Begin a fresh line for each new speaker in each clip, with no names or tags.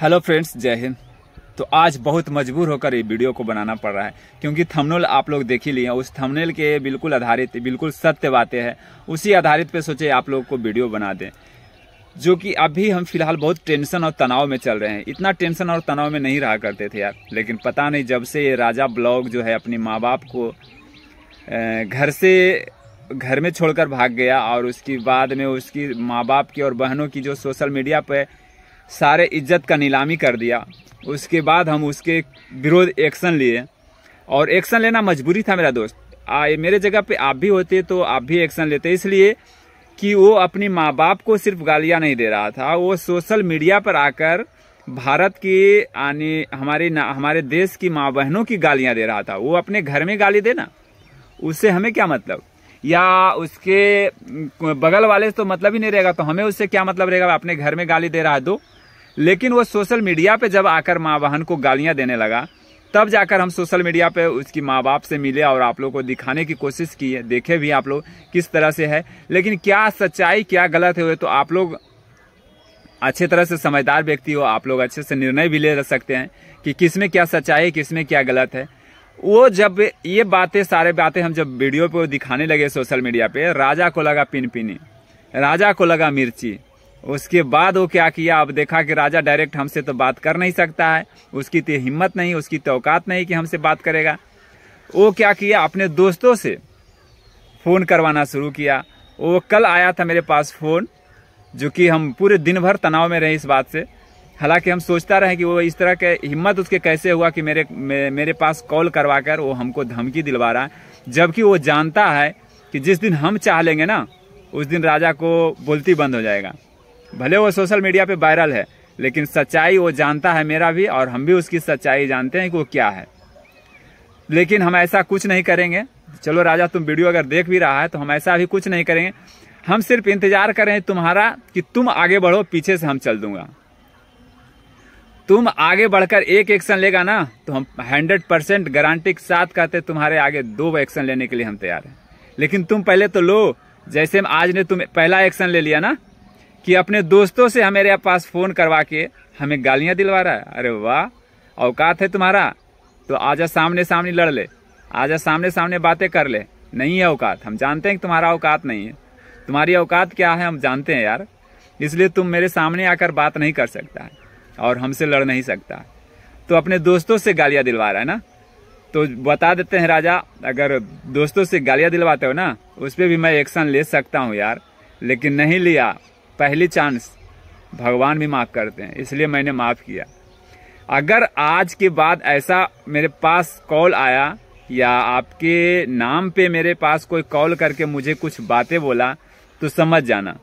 Hello friends जय हिंद तो आज बहुत मजबूर होकर ये वीडियो को बनाना पड़ रहा है क्योंकि थंबनेल आप लोग देख ही लिए उस थंबनेल के बिल्कुल आधारित बिल्कुल सत्य बातें हैं उसी आधारित पे सोचे आप लोग को वीडियो बना दें जो कि अभी हम फिलहाल बहुत टेंशन और तनाव में चल रहे हैं इतना टेंशन और तनाव में नहीं रहा करते थे यार लेकिन पता नहीं जब से ये राजा ब्लॉग जो है अपने माँ बाप को घर से घर में छोड़कर भाग गया और उसके बाद में उसकी माँ बाप की और बहनों की जो सोशल मीडिया पर सारे इज्जत का नीलामी कर दिया उसके बाद हम उसके विरोध एक्शन लिए और एक्शन लेना मजबूरी था मेरा दोस्त आ, मेरे जगह पे आप भी होते तो आप भी एक्शन लेते इसलिए कि वो अपने माँ बाप को सिर्फ गालियाँ नहीं दे रहा था वो सोशल मीडिया पर आकर भारत की आने हमारे ना हमारे देश की माँ बहनों की गालियाँ दे रहा था वो अपने घर में गाली देना उससे हमें क्या मतलब या उसके बगल वाले से तो मतलब ही नहीं रहेगा तो हमें उससे क्या मतलब रहेगा अपने घर में गाली दे रहा है दो तो। लेकिन वो सोशल मीडिया पे जब आकर माँ बहन को गालियाँ देने लगा तब जाकर हम सोशल मीडिया पे उसकी माँ बाप से मिले और आप लोगों को दिखाने की कोशिश की है देखे भी आप लोग किस तरह से है लेकिन क्या सच्चाई क्या गलत है तो आप लोग अच्छे तरह से समझदार व्यक्ति हो आप लोग अच्छे से निर्णय भी ले सकते हैं कि किस में क्या सच्चाई है किसमें क्या गलत है वो जब ये बातें सारे बातें हम जब वीडियो पे दिखाने लगे सोशल मीडिया पे राजा को लगा पिन पिनी राजा को लगा मिर्ची उसके बाद वो क्या किया अब देखा कि राजा डायरेक्ट हमसे तो बात कर नहीं सकता है उसकी तो हिम्मत नहीं उसकी तोकात नहीं कि हमसे बात करेगा वो क्या किया अपने दोस्तों से फ़ोन करवाना शुरू किया वो कल आया था मेरे पास फ़ोन जो कि हम पूरे दिन भर तनाव में रहे इस बात से हालांकि हम सोचता रहे कि वो इस तरह के हिम्मत उसके कैसे हुआ कि मेरे मेरे पास कॉल करवा कर वो हमको धमकी दिलवा रहा है जबकि वो जानता है कि जिस दिन हम चाह लेंगे ना उस दिन राजा को बोलती बंद हो जाएगा भले वो सोशल मीडिया पे वायरल है लेकिन सच्चाई वो जानता है मेरा भी और हम भी उसकी सच्चाई जानते हैं कि वो क्या है लेकिन हम ऐसा कुछ नहीं करेंगे चलो राजा तुम वीडियो अगर देख भी रहा है तो हम ऐसा भी कुछ नहीं करेंगे हम सिर्फ इंतजार करें तुम्हारा कि तुम आगे बढ़ो पीछे से हम चल दूंगा तुम आगे बढ़कर एक एक्शन लेगा ना तो हम हंड्रेड परसेंट गारंटी के साथ कहते तुम्हारे आगे दो एक्शन लेने के लिए हम तैयार हैं लेकिन तुम पहले तो लो जैसे हम आज ने तुम पहला एक्शन ले लिया ना कि अपने दोस्तों से हमारे पास फ़ोन करवा के हमें गालियां दिलवा रहा है अरे वाह औकात है तुम्हारा तो आजा सामने सामने लड़ ले आजा सामने सामने बातें कर ले नहीं है औकात हम जानते हैं कि तुम्हारा औकात नहीं है तुम्हारी औकात क्या है हम जानते हैं यार इसलिए तुम मेरे सामने आकर बात नहीं कर सकता है और हमसे लड़ नहीं सकता तो अपने दोस्तों से गालियाँ दिलवा रहा है ना तो बता देते हैं राजा अगर दोस्तों से गालियाँ दिलवाते हो ना उस पर भी मैं एक्शन ले सकता हूँ यार लेकिन नहीं लिया पहली चांस भगवान भी माफ़ करते हैं इसलिए मैंने माफ़ किया अगर आज के बाद ऐसा मेरे पास कॉल आया या आपके नाम पे मेरे पास कोई कॉल करके मुझे कुछ बातें बोला तो समझ जाना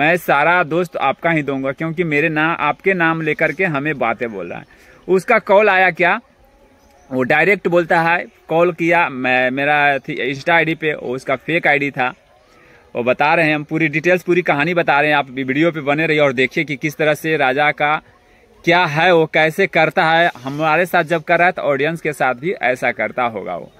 मैं सारा दोस्त आपका ही दूंगा क्योंकि मेरे नाम आपके नाम लेकर के हमें बातें बोल रहा है उसका कॉल आया क्या वो डायरेक्ट बोलता है कॉल किया मैं मेरा इंस्टा आईडी पे उसका फेक आईडी था वो बता रहे हैं हम पूरी डिटेल्स पूरी कहानी बता रहे हैं आप वीडियो पे बने रहिए और देखिए कि किस तरह से राजा का क्या है वो कैसे करता है हमारे साथ जब कर रहा है तो ऑडियंस के साथ भी ऐसा करता होगा वो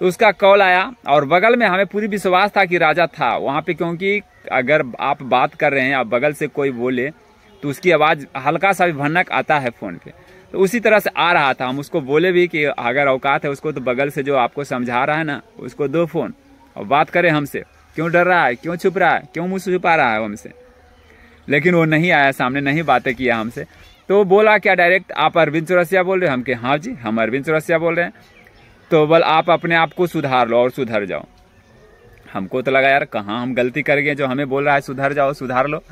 तो उसका कॉल आया और बगल में हमें पूरी विश्वास था कि राजा था वहाँ पे क्योंकि अगर आप बात कर रहे हैं आप बगल से कोई बोले तो उसकी आवाज़ हल्का सा भी भनक आता है फ़ोन पे तो उसी तरह से आ रहा था हम उसको बोले भी कि अगर औकात है उसको तो बगल से जो आपको समझा रहा है ना उसको दो फ़ोन और बात करें हमसे क्यों डर रहा है क्यों छुप रहा है क्यों मुझसे छुपा रहा है हमसे लेकिन वो नहीं आया सामने नहीं बातें किया हमसे तो बोला क्या डायरेक्ट आप अरविंद चौरसिया बोल रहे हैं हम कि हाँ जी हम अरविंद चौरसिया बोल रहे हैं तो बोल आप अपने आप को सुधार लो और सुधर जाओ हमको तो लगा यार कहाँ हम गलती कर गए जो हमें बोल रहा है सुधर जाओ सुधार लो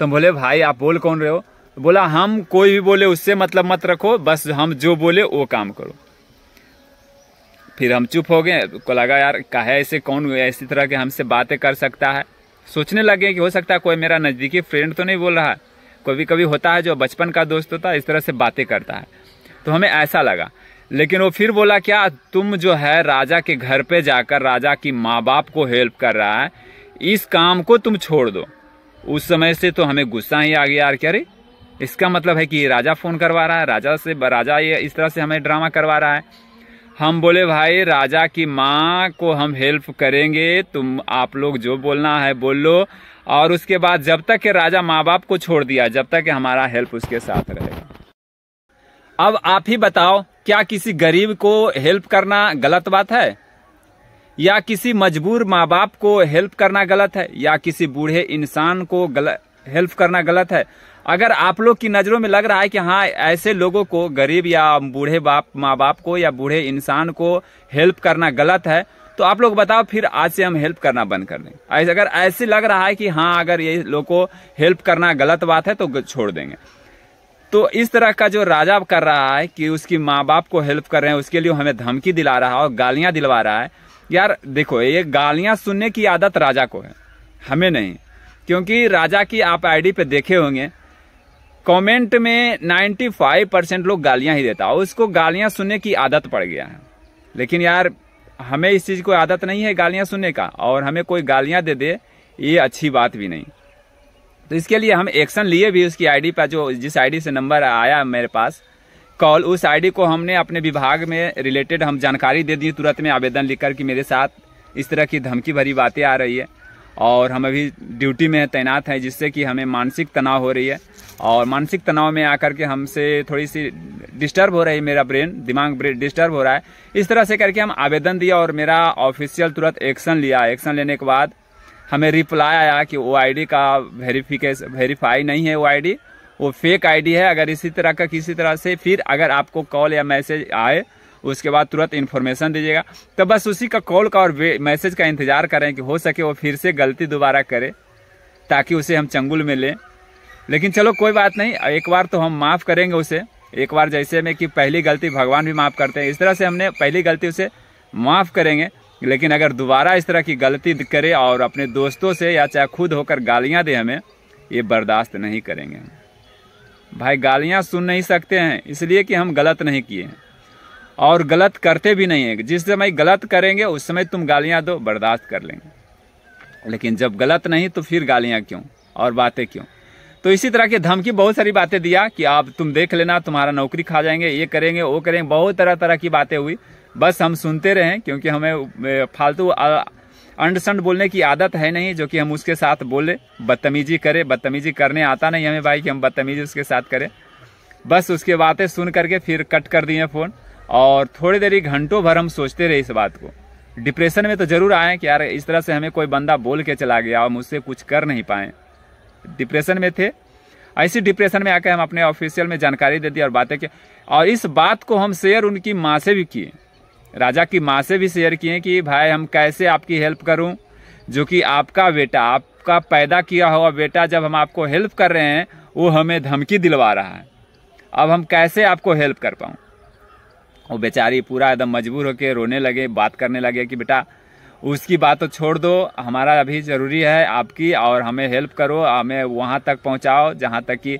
तो बोले भाई आप बोल कौन रहे हो तो बोला हम कोई भी बोले उससे मतलब मत रखो बस हम जो बोले वो काम करो फिर हम चुप हो गए तो को लगा यार कहे ऐसे कौन ऐसी तरह के हमसे बातें कर सकता है सोचने लगे कि हो सकता है कोई मेरा नज़दीकी फ्रेंड तो नहीं बोल रहा है कभी कभी होता है जो बचपन का दोस्त होता है इस तरह से बातें करता है तो हमें ऐसा लगा लेकिन वो फिर बोला क्या तुम जो है राजा के घर पे जाकर राजा की माँ बाप को हेल्प कर रहा है इस काम को तुम छोड़ दो उस समय से तो हमें गुस्सा ही आ गया यार क्या रे इसका मतलब है कि राजा फ़ोन करवा रहा है राजा से राजा ये इस तरह से हमें ड्रामा करवा रहा है हम बोले भाई राजा की माँ को हम हेल्प करेंगे तुम आप लोग जो बोलना है बोल लो और उसके बाद जब तक के राजा माँ बाप को छोड़ दिया जब तक हमारा हेल्प उसके साथ रहेगा अब आप ही बताओ क्या किसी गरीब को हेल्प करना गलत बात है या किसी मजबूर माँ बाप को हेल्प करना गलत है या किसी बूढ़े इंसान को गलत हेल्प करना गलत है अगर आप लोग की नज़रों में लग रहा है कि हाँ ऐसे लोगों को गरीब या बूढ़े बाप माँ बाप को या बूढ़े इंसान को हेल्प करना गलत है तो आप लोग बताओ फिर आज से हम हेल्प करना बंद कर दें अगर ऐसे लग रहा है कि हाँ अगर ये लोग को हेल्प करना गलत बात है तो छोड़ देंगे तो इस तरह का जो राजा कर रहा है कि उसकी माँ बाप को हेल्प कर रहे हैं उसके लिए हमें धमकी दिला रहा है और गालियाँ दिलवा रहा है यार देखो ये गालियाँ सुनने की आदत राजा को है हमें नहीं क्योंकि राजा की आप आईडी पे देखे होंगे कमेंट में 95 परसेंट लोग गालियाँ ही देता है उसको गालियाँ सुनने की आदत पड़ गया है लेकिन यार हमें इस चीज़ को आदत नहीं है गालियाँ सुनने का और हमें कोई गालियाँ दे दे ये अच्छी बात भी नहीं तो इसके लिए हम एक्शन लिए भी उसकी आईडी पर जो जिस आईडी से नंबर आया मेरे पास कॉल उस आईडी को हमने अपने विभाग में रिलेटेड हम जानकारी दे दी तुरंत में आवेदन लिखकर कि मेरे साथ इस तरह की धमकी भरी बातें आ रही है और हम अभी ड्यूटी में तैनात हैं जिससे कि हमें मानसिक तनाव हो रही है और मानसिक तनाव में आकर के हमसे थोड़ी सी डिस्टर्ब हो रही है मेरा ब्रेन दिमाग डिस्टर्ब हो रहा है इस तरह से करके हम आवेदन दिया और मेरा ऑफिशियल तुरंत एक्शन लिया एक्शन लेने के बाद हमें रिप्लाई आया कि वो आईडी का वेरीफिकेशन वेरीफाई नहीं है वो आईडी वो फेक आईडी है अगर इसी तरह का किसी तरह से फिर अगर आपको कॉल या मैसेज आए उसके बाद तुरंत इन्फॉर्मेशन दीजिएगा तो बस उसी का कॉल का और मैसेज का इंतज़ार करें कि हो सके वो फिर से गलती दोबारा करे ताकि उसे हम चंगुल में लें लेकिन चलो कोई बात नहीं एक बार तो हम माफ़ करेंगे उसे एक बार जैसे में कि पहली गलती भगवान भी माफ़ करते हैं इस तरह से हमने पहली गलती उसे माफ़ करेंगे लेकिन अगर दोबारा इस तरह की गलती करे और अपने दोस्तों से या चाहे खुद होकर गालियाँ दे हमें ये बर्दाश्त नहीं करेंगे भाई गालियाँ सुन नहीं सकते हैं इसलिए कि हम गलत नहीं किए हैं और गलत करते भी नहीं हैं जिस समय गलत करेंगे उस समय तुम गालियाँ दो बर्दाश्त कर लेंगे लेकिन जब गलत नहीं तो फिर गालियाँ क्यों और बातें क्यों तो इसी तरह की धमकी बहुत सारी बातें दिया कि आप तुम देख लेना तुम्हारा नौकरी खा जाएंगे ये करेंगे वो करेंगे बहुत तरह तरह की बातें हुई बस हम सुनते रहें क्योंकि हमें फालतू अंडरस्टैंड बोलने की आदत है नहीं जो कि हम उसके साथ बोले बदतमीजी करें बदतमीजी करने आता नहीं हमें भाई कि हम बदतमीजी उसके साथ करें बस उसके बातें सुन करके फिर कट कर दिए फ़ोन और थोड़ी देर घंटों भर हम सोचते रहे इस बात को डिप्रेशन में तो ज़रूर आए कि यार इस तरह से हमें कोई बंदा बोल के चला गया और मुझसे कुछ कर नहीं पाए डिप्रेशन में थे ऐसी डिप्रेशन में आकर हम अपने ऑफिशियल में जानकारी दे दी और बातें की और इस बात को हम शेयर उनकी माँ से भी किए राजा की माँ से भी शेयर किए कि भाई हम कैसे आपकी हेल्प करूं जो कि आपका बेटा आपका पैदा किया हुआ बेटा जब हम आपको हेल्प कर रहे हैं वो हमें धमकी दिलवा रहा है अब हम कैसे आपको हेल्प कर पाऊँ वो बेचारी पूरा एकदम मजबूर होकर रोने लगे बात करने लगे कि बेटा उसकी बात तो छोड़ दो हमारा अभी ज़रूरी है आपकी और हमें हेल्प करो हमें वहाँ तक पहुँचाओ जहाँ तक कि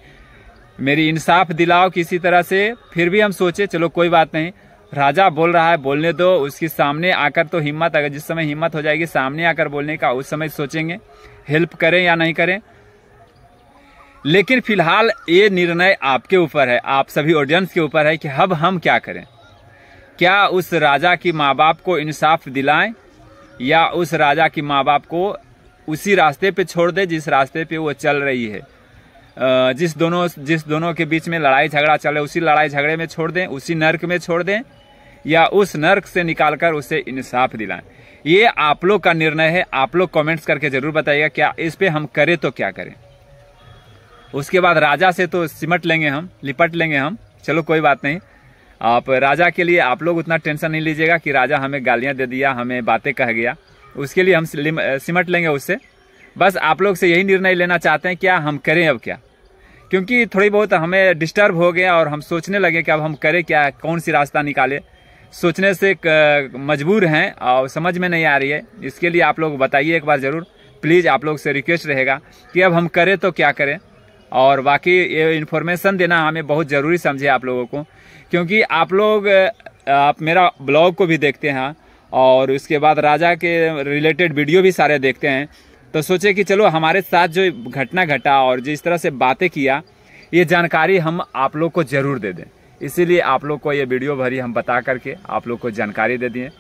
मेरी इंसाफ दिलाओ किसी तरह से फिर भी हम सोचे चलो कोई बात नहीं राजा बोल रहा है बोलने दो उसके सामने आकर तो हिम्मत अगर जिस समय हिम्मत हो जाएगी सामने आकर बोलने का उस समय सोचेंगे हेल्प करें या नहीं करें लेकिन फिलहाल ये निर्णय आपके ऊपर है आप सभी ऑडियंस के ऊपर है कि अब हम क्या करें क्या उस राजा की माँ बाप को इंसाफ दिलाएं या उस राजा की माँ बाप को उसी रास्ते पे छोड़ दे जिस रास्ते पे वो चल रही है जिस दोनों जिस दोनों के बीच में लड़ाई झगड़ा चले उसी लड़ाई झगड़े में छोड़ दें उसी नर्क में छोड़ दें या उस नर्क से निकालकर उसे इंसाफ दिलाएं ये आप लोग का निर्णय है आप लोग कमेंट्स करके जरूर बताइएगा क्या इस पे हम करें तो क्या करें उसके बाद राजा से तो सिमट लेंगे हम लिपट लेंगे हम चलो कोई बात नहीं आप राजा के लिए आप लोग उतना टेंशन नहीं लीजिएगा कि राजा हमें गालियाँ दे दिया हमें बातें कह गया उसके लिए हम सिमट लेंगे उससे बस आप लोग से यही निर्णय लेना चाहते हैं क्या हम करें अब क्या क्योंकि थोड़ी बहुत हमें डिस्टर्ब हो गया और हम सोचने लगे कि अब हम करें क्या कौन सी रास्ता निकालें सोचने से मजबूर हैं और समझ में नहीं आ रही है इसके लिए आप लोग बताइए एक बार ज़रूर प्लीज़ आप लोग से रिक्वेस्ट रहेगा कि अब हम करें तो क्या करें और बाकी ये इन्फॉर्मेशन देना हमें बहुत ज़रूरी समझे आप लोगों को क्योंकि आप लोग आप मेरा ब्लॉग को भी देखते हैं और उसके बाद राजा के रिलेटेड वीडियो भी सारे देखते हैं तो सोचे कि चलो हमारे साथ जो घटना घटा और जिस तरह से बातें किया ये जानकारी हम आप लोग को ज़रूर दे दें इसीलिए आप लोग को ये वीडियो भरी हम बता करके आप लोग को जानकारी दे दिए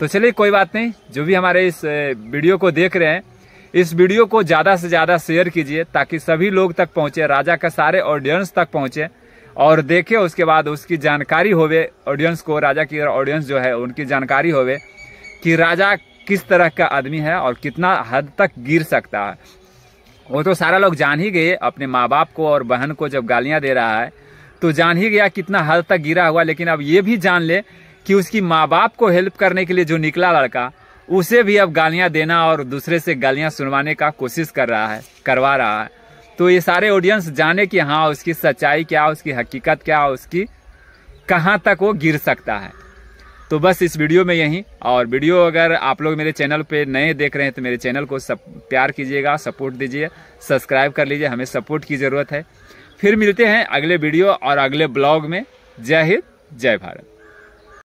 तो चलिए कोई बात नहीं जो भी हमारे इस वीडियो को देख रहे हैं इस वीडियो को ज़्यादा से ज़्यादा शेयर कीजिए ताकि सभी लोग तक पहुँचे राजा का सारे ऑडियंस तक पहुँचे और देखे उसके बाद उसकी जानकारी होवे ऑडियंस को राजा की ऑडियंस जो है उनकी जानकारी होवे कि राजा किस तरह का आदमी है और कितना हद तक गिर सकता है वो तो सारा लोग जान ही गए अपने माँ बाप को और बहन को जब गालियाँ दे रहा है तो जान ही गया कितना हद तक गिरा हुआ लेकिन अब ये भी जान ले कि उसकी माँ बाप को हेल्प करने के लिए जो निकला लड़का उसे भी अब गालियाँ देना और दूसरे से गालियां सुनवाने का कोशिश कर रहा है करवा रहा है तो ये सारे ऑडियंस जाने कि हाँ उसकी सच्चाई क्या उसकी हकीकत क्या उसकी कहाँ तक वो गिर सकता है तो बस इस वीडियो में यहीं और वीडियो अगर आप लोग मेरे चैनल पे नए देख रहे हैं तो मेरे चैनल को सब प्यार कीजिएगा सपोर्ट दीजिए सब्सक्राइब कर लीजिए हमें सपोर्ट की ज़रूरत है फिर मिलते हैं अगले वीडियो और अगले ब्लॉग में जय हिंद जय भारत